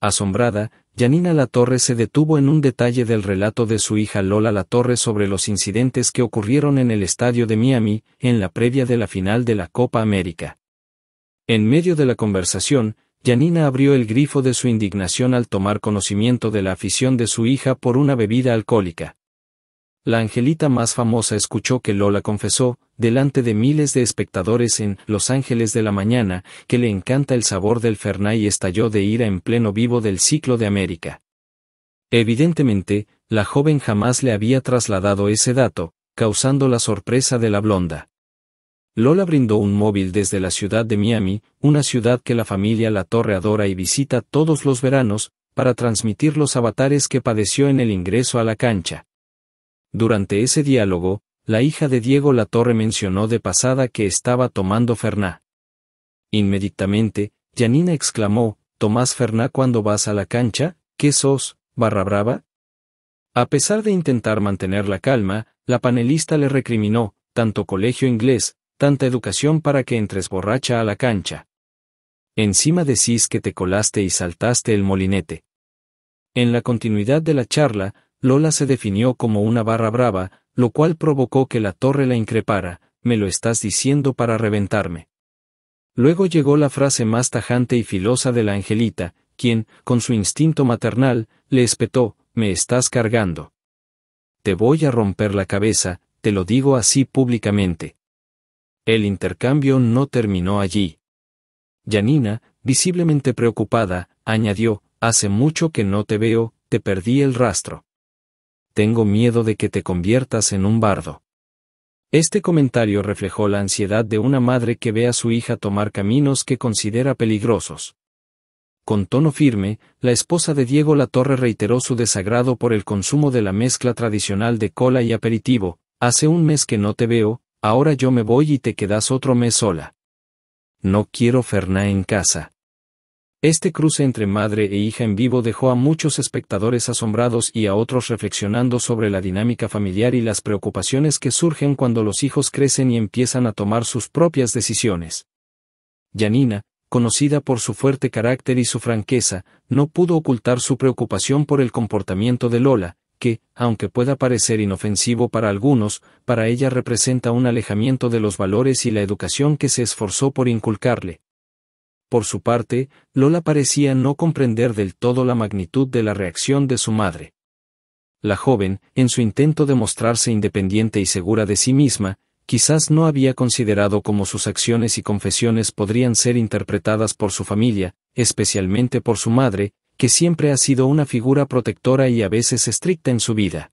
Asombrada, Janina Latorre se detuvo en un detalle del relato de su hija Lola Latorre sobre los incidentes que ocurrieron en el estadio de Miami, en la previa de la final de la Copa América. En medio de la conversación, Janina abrió el grifo de su indignación al tomar conocimiento de la afición de su hija por una bebida alcohólica. La angelita más famosa escuchó que Lola confesó, delante de miles de espectadores en Los Ángeles de la Mañana, que le encanta el sabor del Ferná y estalló de ira en pleno vivo del ciclo de América. Evidentemente, la joven jamás le había trasladado ese dato, causando la sorpresa de la blonda. Lola brindó un móvil desde la ciudad de Miami, una ciudad que la familia La Torre adora y visita todos los veranos, para transmitir los avatares que padeció en el ingreso a la cancha. Durante ese diálogo, la hija de Diego Latorre mencionó de pasada que estaba tomando Ferná. Inmediatamente, Janina exclamó, Tomás Ferná cuando vas a la cancha, ¿qué sos, barra brava? A pesar de intentar mantener la calma, la panelista le recriminó, tanto colegio inglés, tanta educación para que entres borracha a la cancha. Encima decís que te colaste y saltaste el molinete. En la continuidad de la charla, Lola se definió como una barra brava, lo cual provocó que la torre la increpara, me lo estás diciendo para reventarme. Luego llegó la frase más tajante y filosa de la angelita, quien, con su instinto maternal, le espetó, me estás cargando. Te voy a romper la cabeza, te lo digo así públicamente. El intercambio no terminó allí. Janina, visiblemente preocupada, añadió, hace mucho que no te veo, te perdí el rastro. Tengo miedo de que te conviertas en un bardo. Este comentario reflejó la ansiedad de una madre que ve a su hija tomar caminos que considera peligrosos. Con tono firme, la esposa de Diego Latorre reiteró su desagrado por el consumo de la mezcla tradicional de cola y aperitivo, hace un mes que no te veo, ahora yo me voy y te quedas otro mes sola. No quiero Ferná en casa. Este cruce entre madre e hija en vivo dejó a muchos espectadores asombrados y a otros reflexionando sobre la dinámica familiar y las preocupaciones que surgen cuando los hijos crecen y empiezan a tomar sus propias decisiones. Janina, conocida por su fuerte carácter y su franqueza, no pudo ocultar su preocupación por el comportamiento de Lola, que, aunque pueda parecer inofensivo para algunos, para ella representa un alejamiento de los valores y la educación que se esforzó por inculcarle. Por su parte, Lola parecía no comprender del todo la magnitud de la reacción de su madre. La joven, en su intento de mostrarse independiente y segura de sí misma, quizás no había considerado cómo sus acciones y confesiones podrían ser interpretadas por su familia, especialmente por su madre, que siempre ha sido una figura protectora y a veces estricta en su vida.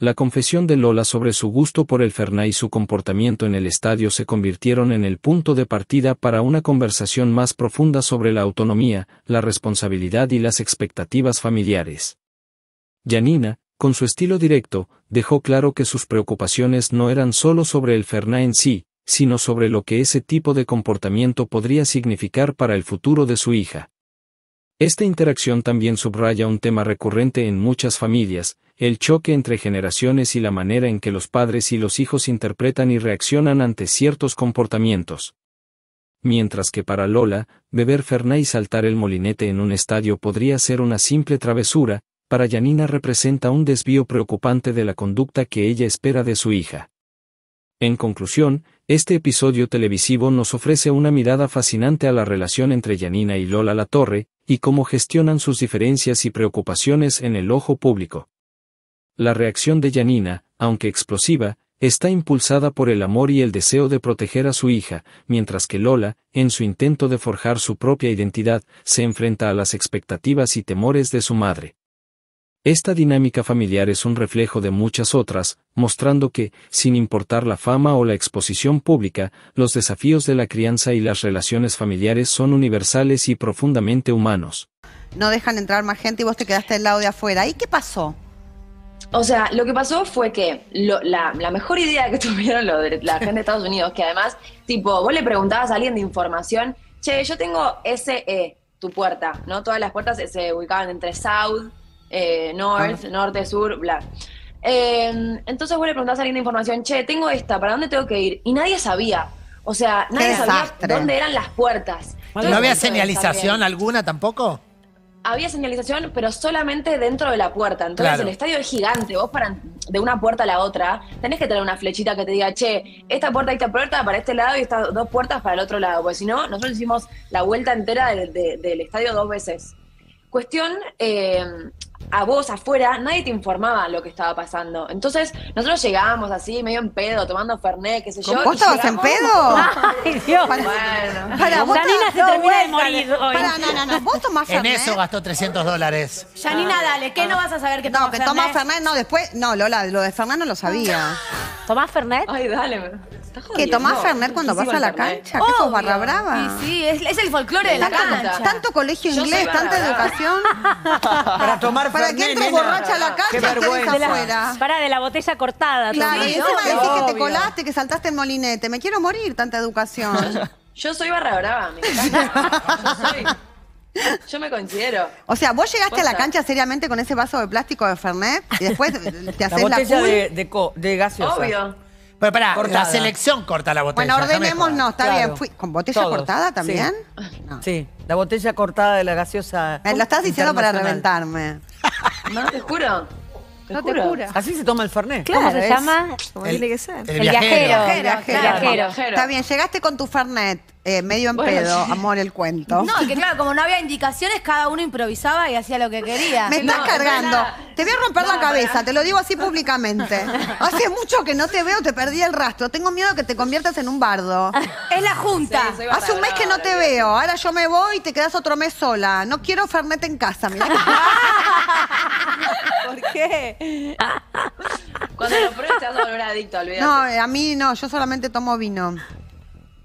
La confesión de Lola sobre su gusto por el Ferná y su comportamiento en el estadio se convirtieron en el punto de partida para una conversación más profunda sobre la autonomía, la responsabilidad y las expectativas familiares. Janina, con su estilo directo, dejó claro que sus preocupaciones no eran solo sobre el Ferná en sí, sino sobre lo que ese tipo de comportamiento podría significar para el futuro de su hija. Esta interacción también subraya un tema recurrente en muchas familias, el choque entre generaciones y la manera en que los padres y los hijos interpretan y reaccionan ante ciertos comportamientos. Mientras que para Lola, beber Fernet y saltar el molinete en un estadio podría ser una simple travesura, para Yanina representa un desvío preocupante de la conducta que ella espera de su hija. En conclusión, este episodio televisivo nos ofrece una mirada fascinante a la relación entre Yanina y Lola La Torre, y cómo gestionan sus diferencias y preocupaciones en el ojo público. La reacción de Janina, aunque explosiva, está impulsada por el amor y el deseo de proteger a su hija, mientras que Lola, en su intento de forjar su propia identidad, se enfrenta a las expectativas y temores de su madre. Esta dinámica familiar es un reflejo de muchas otras, mostrando que, sin importar la fama o la exposición pública, los desafíos de la crianza y las relaciones familiares son universales y profundamente humanos. No dejan entrar más gente y vos te quedaste al lado de afuera. ¿Y qué pasó? O sea, lo que pasó fue que la, mejor idea que tuvieron la gente de Estados Unidos, que además, tipo, vos le preguntabas a alguien de información, che, yo tengo SE, tu puerta, ¿no? Todas las puertas se ubicaban entre South, eh, North, ah. Norte, Sur, bla. Em, entonces vos le preguntabas a alguien de información, che, tengo esta, ¿para dónde tengo que ir? Y nadie sabía. O sea, nadie sabía dónde eran las puertas. ¿No había señalización alguna tampoco? había señalización, pero solamente dentro de la puerta. Entonces el estadio es gigante. Vos para de una puerta a la otra tenés que tener una flechita que te diga, che, esta puerta, esta puerta para este lado y estas dos puertas para el otro lado. Porque si no, nosotros hicimos la vuelta entera del estadio dos veces. Cuestión, eh, a vos afuera, nadie te informaba lo que estaba pasando. Entonces, nosotros llegábamos así, medio en pedo, tomando Fernet, qué sé yo. ¿Vos estabas en pedo? Ay, Dios. bueno. vos se Para, no, no, no, vos tomás Fernet. En eso gastó 300 dólares. Janina, ah. dale, ¿qué no vas a saber que tomás No, que tomás Fernet, no, después, no, Lola, lo de Fernet no lo sabía. ¿Tomás Fernet? Ay, dale. Que tomás Fernet cuando vas a la cancha, que sos barra brava. Sí, sí, es, el folclore de la cancha. Tanto colegio inglés, tanta educación. Para tomar Para que entres borracha a la cancha y afuera. Para de la botella cortada. Claro, y encima decís que te colaste, que saltaste el molinete. Me quiero morir, tanta educación. Yo soy barra brava, me Yo me considero. O sea, vos llegaste a la cancha seriamente con ese vaso de plástico de Fernet y después te haces la, botella de, de, gaseosa. Obvio. Pero pará, la selección corta la botella. Bueno, ordenémonos, está bien. Fui- ¿Con botella cortada también? Sí. la botella cortada de la gaseosa. Me lo estás diciendo para reventarme. No, te juro no te cura. Así se toma el Fernet. ¿Cómo se llama? el, El, viajero. Viajero, viajero, Está bien, llegaste con tu Fernet. Eh, medio en pedo, amor el cuento. No, que claro, como no había indicaciones, cada uno improvisaba y hacía lo que quería. Me estás cargando. te voy a romper la cabeza, te lo digo así públicamente. Hace mucho que no te veo, te perdí el rastro. Tengo miedo que te conviertas en un bardo. es la junta. Hace un mes que no te veo. Ahora yo me voy y te quedas otro mes sola. No quiero Fernet en casa, mira. ¿Por qué? Cuando lo pruebes te vas a adicto, olvídate. No, eh, a mí no, yo solamente tomo vino.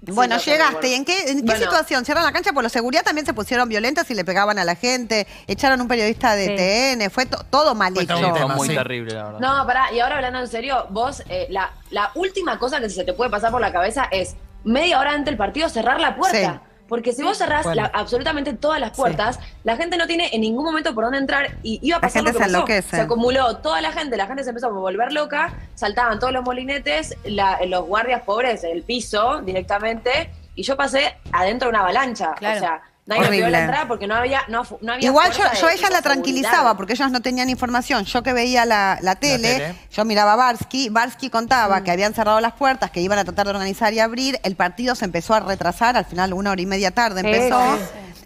Bueno, llegaste. ¿Y en qué, situación? ¿Cierran la cancha? Por la seguridad también se pusieron violentas y le pegaban a la gente. Echaron un periodista de TN. Fue todo mal hecho. Fue muy terrible, la verdad. No, pará. Y ahora hablando en serio, vos, eh, la, la, última cosa que se te puede pasar por la cabeza es media hora antes del partido cerrar la puerta. Porque si vos cerrás absolutamente todas las puertas, la gente no tiene en ningún momento por dónde entrar y iba a pasar la gente lo que se Se acumuló toda la gente, la gente se empezó a volver loca, saltaban todos los molinetes, la, los guardias pobres el piso directamente y yo pasé adentro de una avalancha. O sea, Nadie la entrada porque no había, no, Igual yo, yo ella la tranquilizaba porque ellos no tenían información. Yo que veía la, tele, yo miraba a Barsky. Barsky contaba mm. que habían cerrado las puertas, que iban a tratar de organizar y abrir. El partido se empezó a retrasar, al final una hora y media tarde empezó.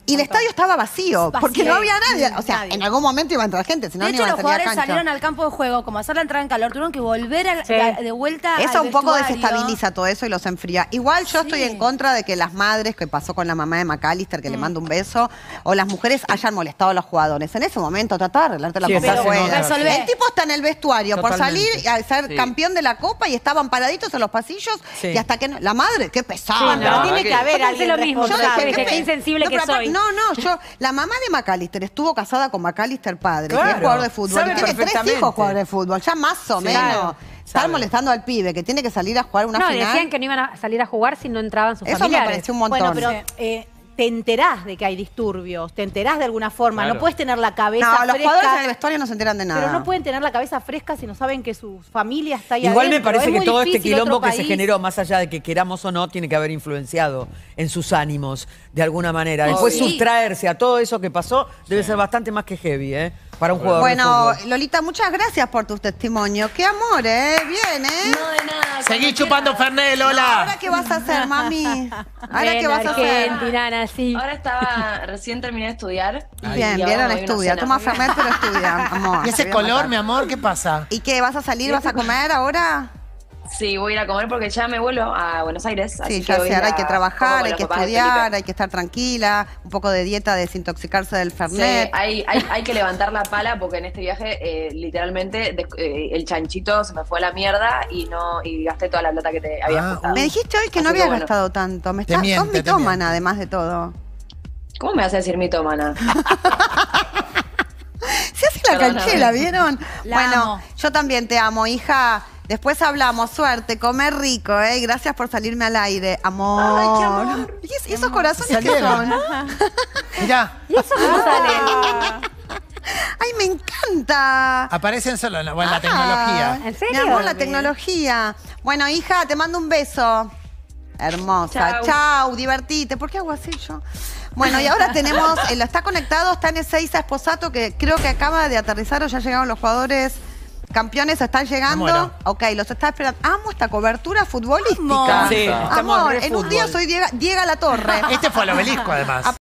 Y el estadio estaba vacío, porque no había nadie. O sea, en algún momento iba a entrar gente, si no, de hecho, no iba a los jugadores salieron al campo de juego, como hacer la entrada en calor, tuvieron que volver de vuelta a, de vuelta Eso un poco desestabiliza todo eso y los enfría. Igual yo estoy en contra de que las madres, que pasó con la mamá de McAllister, que le mm. manda un beso, o las mujeres hayan molestado a los jugadores. En ese momento, tratar de arreglarte la cosa buena. el tipo está en el vestuario por salir a ser campeón de la copa y estaban paraditos en los pasillos y hasta que La madre, qué pesada. No, tiene que, a haber alguien lo mismo, qué insensible que soy. No, no, yo, la mamá de McAllister estuvo casada con McAllister padre, que es jugador de fútbol. Y tiene tres hijos jugadores de fútbol, ya más o menos. Claro, Están molestando al pibe, que tiene que salir a jugar una final. No, decían que no iban a salir a jugar si no entraban sus Eso familiares. Eso me pareció un montón. Bueno, pero eh, te enterás de que hay disturbios, te enterás de alguna forma, no puedes tener la cabeza No, los jugadores del vestuario no se enteran de nada. Pero no pueden tener la cabeza fresca si no saben que su familia está ahí Igual me parece que todo este quilombo que se generó, más allá de que queramos o no, tiene que haber influenciado en sus ánimos, de alguna manera. Después sustraerse a todo eso que pasó debe ser bastante más que heavy, ¿eh? para un jugador Bueno, de Lolita, muchas gracias por tus testimonios. Qué amor, ¿eh? Bien, ¿eh? No, de nada. Seguí chupando Fernet, hola. ¿Ahora qué vas a hacer, mami? ¿Ahora qué vas a hacer? sí. Ahora estaba, recién terminé de estudiar. bien, vieron, estudia. Toma Fernet, pero estudia, amor. ¿Y ese color, mi amor, qué pasa? ¿Y qué, vas a salir, vas a comer ahora? Sí, voy a ir a comer porque ya me vuelo a Buenos Aires. sí, ya. sé, ahora hay que trabajar, hay que estudiar, hay que estar tranquila, un poco de dieta, desintoxicarse del fernet. Sí, hay, hay, que levantar la pala porque en este viaje eh, literalmente eh, el chanchito se me fue a la mierda y no y gasté toda la plata que te había ah, Me dijiste hoy que no había gastado tanto. Me estás, con mitómana además de todo. ¿Cómo me vas a decir mitómana? se hace la canchela, ¿vieron? bueno, yo también te amo, hija. Después hablamos, suerte, comer rico, ¿eh? Gracias por salirme al aire, amor. Ay, qué amor. ¿Y, esos corazones Salieron. son? Mirá. ¿Y esos no ¡Ay, me encanta! Aparecen solo en la, ah, tecnología. ¿En serio? Mi la tecnología. Bueno, hija, te mando un beso. Hermosa. Chau. divertite. ¿Por qué hago así yo? Bueno, y ahora tenemos, está conectado, está en a Esposato, que creo que acaba de aterrizar o ya llegaron los jugadores Campeones están llegando. ¿eh? Ok, los está esperando. Amo esta cobertura futbolística. Amor, en un día soy Diego, Diego La Torre. Este fue el obelisco, además.